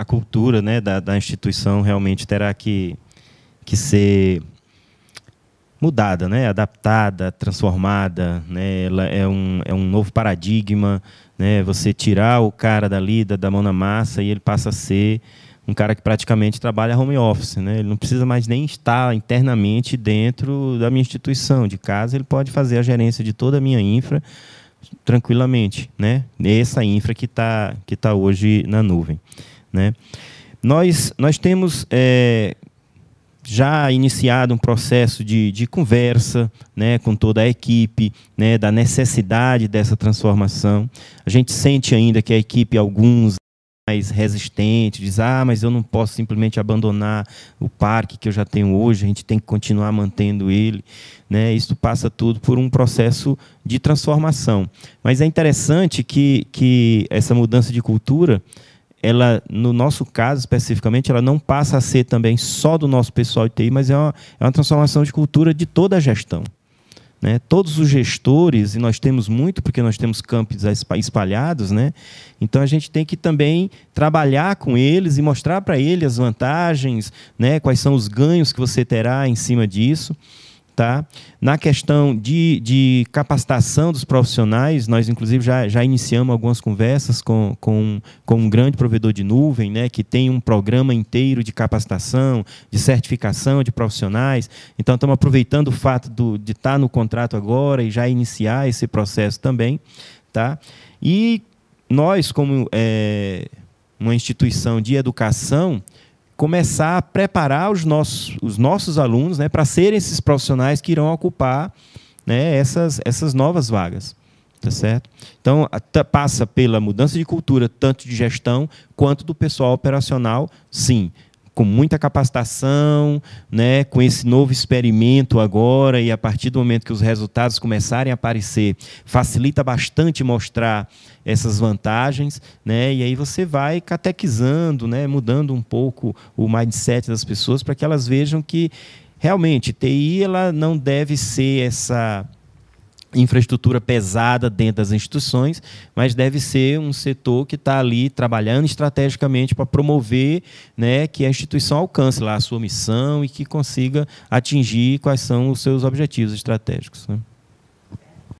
a cultura né, da, da instituição realmente terá que, que ser mudada, né? adaptada, transformada, né? Ela é um, é um novo paradigma, né? Você tirar o cara da da, da mão na massa e ele passa a ser um cara que praticamente trabalha home office, né? Ele não precisa mais nem estar internamente dentro da minha instituição, de casa ele pode fazer a gerência de toda a minha infra tranquilamente, né? nessa infra que está que tá hoje na nuvem. Né? Nós, nós temos é, já iniciado um processo de, de conversa né, com toda a equipe, né, da necessidade dessa transformação. A gente sente ainda que a equipe, alguns mais resistente, diz: ah, mas eu não posso simplesmente abandonar o parque que eu já tenho hoje, a gente tem que continuar mantendo ele. Né? Isso passa tudo por um processo de transformação. Mas é interessante que, que essa mudança de cultura ela, no nosso caso especificamente, ela não passa a ser também só do nosso pessoal de TI, mas é uma, é uma transformação de cultura de toda a gestão. Né? Todos os gestores, e nós temos muito, porque nós temos campos espalhados, né? então a gente tem que também trabalhar com eles e mostrar para eles as vantagens, né? quais são os ganhos que você terá em cima disso tá? Na questão de, de capacitação dos profissionais, nós inclusive já, já iniciamos algumas conversas com, com, com um grande provedor de nuvem, né, que tem um programa inteiro de capacitação, de certificação de profissionais. Então estamos aproveitando o fato do, de estar tá no contrato agora e já iniciar esse processo também, tá? E nós como é, uma instituição de educação, começar a preparar os nossos, os nossos alunos né, para serem esses profissionais que irão ocupar né, essas, essas novas vagas. Tá certo? Então, passa pela mudança de cultura, tanto de gestão quanto do pessoal operacional, sim com muita capacitação, né, com esse novo experimento agora e a partir do momento que os resultados começarem a aparecer, facilita bastante mostrar essas vantagens, né? E aí você vai catequizando, né, mudando um pouco o mindset das pessoas para que elas vejam que realmente TI ela não deve ser essa infraestrutura pesada dentro das instituições, mas deve ser um setor que está ali trabalhando estrategicamente para promover né, que a instituição alcance lá a sua missão e que consiga atingir quais são os seus objetivos estratégicos. Né?